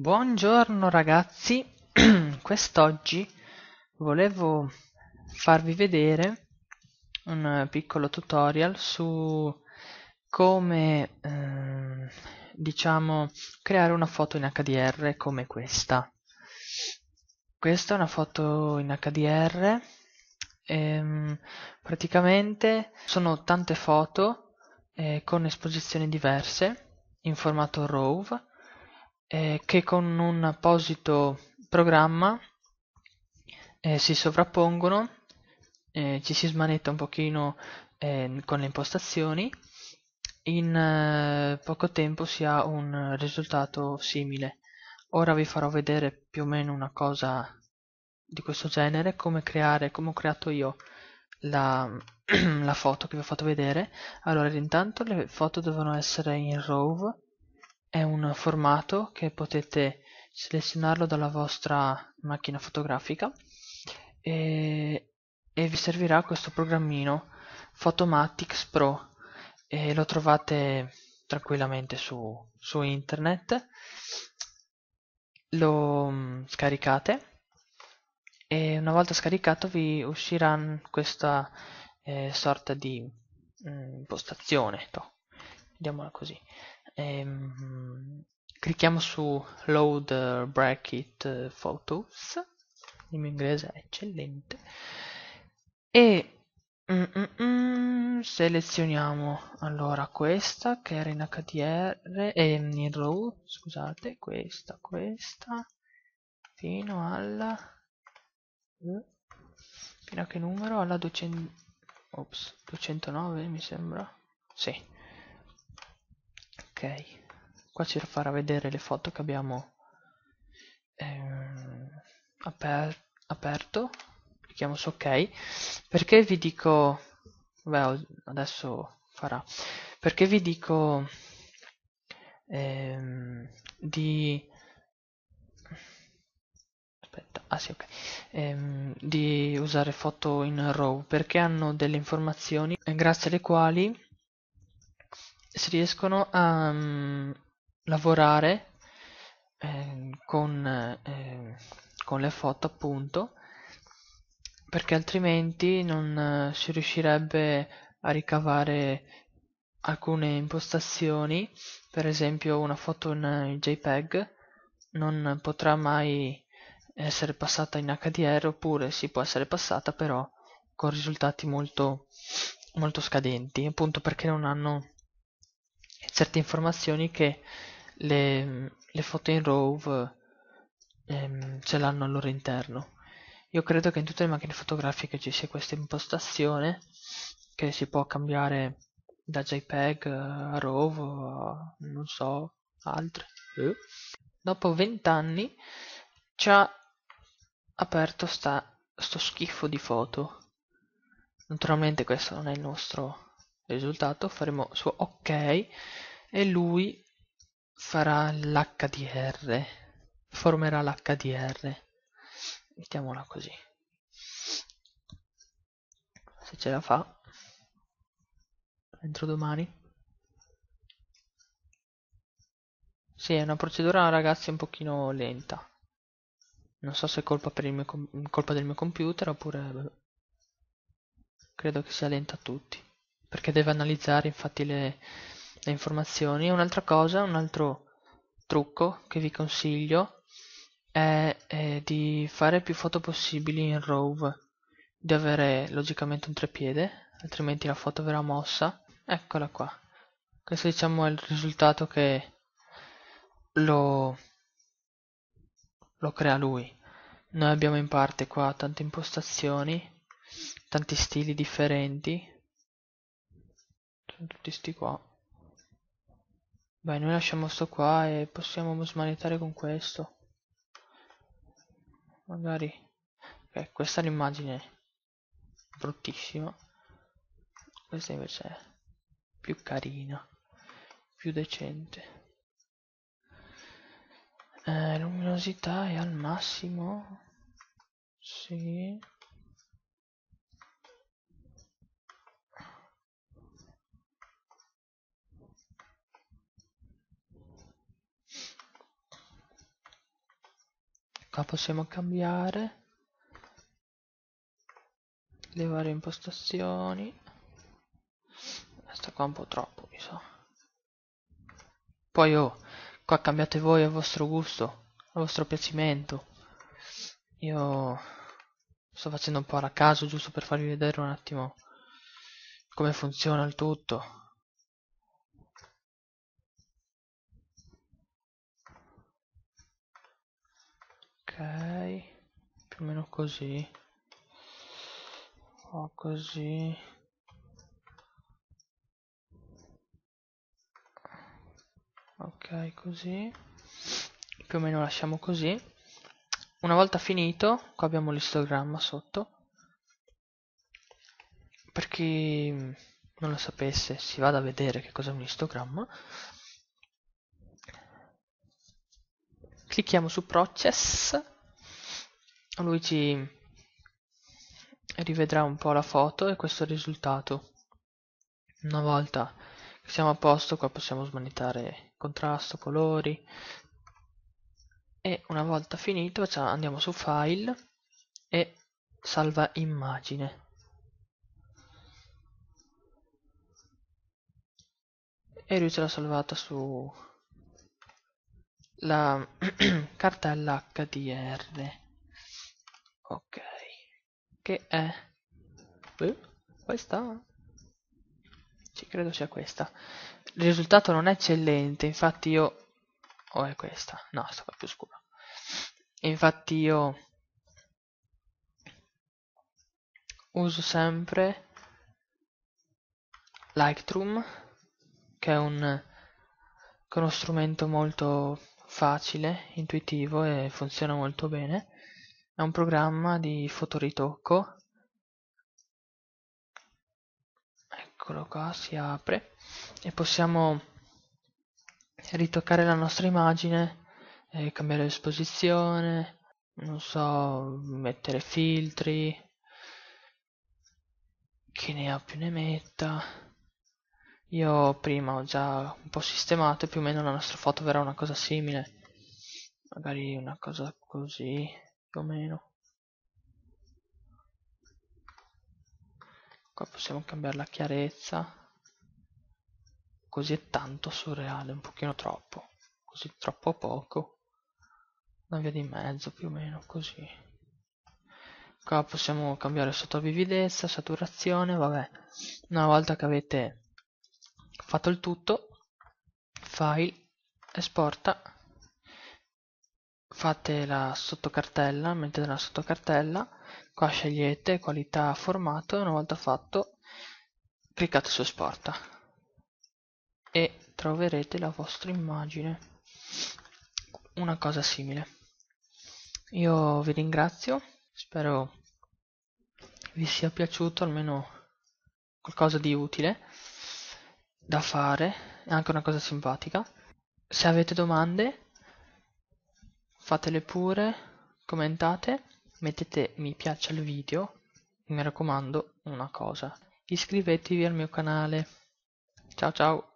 Buongiorno ragazzi, quest'oggi volevo farvi vedere un piccolo tutorial su come eh, diciamo creare una foto in HDR come questa. Questa è una foto in HDR, ehm, praticamente sono tante foto eh, con esposizioni diverse in formato RAW eh, che con un apposito programma eh, si sovrappongono, eh, ci si smanetta un pochino eh, con le impostazioni, in eh, poco tempo si ha un risultato simile. Ora vi farò vedere più o meno una cosa di questo genere, come creare, come ho creato io la, la foto che vi ho fatto vedere. Allora, intanto le foto devono essere in RAW è un formato che potete selezionarlo dalla vostra macchina fotografica e, e vi servirà questo programmino Photomatics Pro e lo trovate tranquillamente su, su internet lo mm, scaricate e una volta scaricato vi uscirà questa eh, sorta di mh, mm, postazione to, ecco, vediamola così ehm, clicchiamo su load bracket eh, photos il mio inglese è eccellente e mm, mm, mm, selezioniamo allora questa che era in HDR eh, in RAW scusate questa questa fino alla eh, fino a che numero alla 200 ops, 209 mi sembra sì ok qua ci farà vedere le foto che abbiamo ehm, aper aperto clicchiamo su ok perché vi dico beh adesso farà perché vi dico ehm, di aspetta ah sì ok ehm, di usare foto in RAW perché hanno delle informazioni grazie alle quali si riescono a um, lavorare eh, con, eh, con le foto appunto perché altrimenti non eh, si riuscirebbe a ricavare alcune impostazioni, per esempio una foto in eh, JPEG non potrà mai essere passata in HDR oppure si può essere passata però con risultati molto, molto scadenti, appunto perché non hanno certe informazioni che le, le foto in RAW ehm, ce l'hanno al loro interno. Io credo che in tutte le macchine fotografiche ci sia questa impostazione che si può cambiare da JPEG a RAW a non so, altre. Eh. Dopo 20 anni ci ha aperto sta, sto schifo di foto. Naturalmente questo non è il nostro risultato, faremo su ok e lui farà l'HDR, formerà l'HDR. Mettiamola così. Se ce la fa entro domani. Sì, è una procedura ragazzi un pochino lenta. Non so se è colpa, colpa del mio computer oppure... Credo che sia lenta a tutti perché deve analizzare infatti le, le informazioni. E un'altra cosa, un altro trucco che vi consiglio è, è di fare più foto possibili in RAW, di avere logicamente un trepiede, altrimenti la foto verrà mossa. Eccola qua. Questo diciamo è il risultato che lo, lo crea lui. Noi abbiamo in parte qua tante impostazioni, tanti stili differenti, sono tutti sti qua beh noi lasciamo sto qua e possiamo smanettare con questo magari ok eh, questa è l'immagine bruttissima questa invece è più carina più decente eh, luminosità è al massimo sì qua possiamo cambiare le varie impostazioni questa qua un po' troppo mi sa poi oh qua cambiate voi a vostro gusto a vostro piacimento io sto facendo un po' a caso giusto per farvi vedere un attimo come funziona il tutto almeno così o così ok così più o meno lasciamo così una volta finito qua abbiamo l'istogramma sotto per chi non lo sapesse si vada a vedere che cos'è un istogramma clicchiamo su process Luigi rivedrà un po' la foto e questo è il risultato. Una volta che siamo a posto qua possiamo smanettare contrasto, colori e una volta finito andiamo su file e salva immagine. E lui ce l'ha salvata su la cartella HDR ok che è eh, questa sì, credo sia questa il risultato non è eccellente infatti io o oh, è questa no sta più scura infatti io uso sempre Lightroom che è un, che è uno strumento molto facile, intuitivo e funziona molto bene è un programma di fotoritocco. Eccolo qua, si apre e possiamo ritoccare la nostra immagine, eh, cambiare l'esposizione, non so, mettere filtri, chi ne ha più ne metta. Io prima ho già un po' sistemato, e più o meno la nostra foto verrà una cosa simile, magari una cosa così più o meno qua possiamo cambiare la chiarezza così è tanto surreale un pochino troppo così troppo poco una via di mezzo più o meno così qua possiamo cambiare sotto vividezza saturazione vabbè una volta che avete fatto il tutto file esporta fate la sottocartella, mettete la sottocartella, qua scegliete qualità formato e una volta fatto cliccate su esporta e troverete la vostra immagine, una cosa simile. Io vi ringrazio, spero vi sia piaciuto almeno qualcosa di utile da fare, anche una cosa simpatica. Se avete domande fatele pure, commentate, mettete mi piace al video mi raccomando una cosa, iscrivetevi al mio canale. Ciao ciao!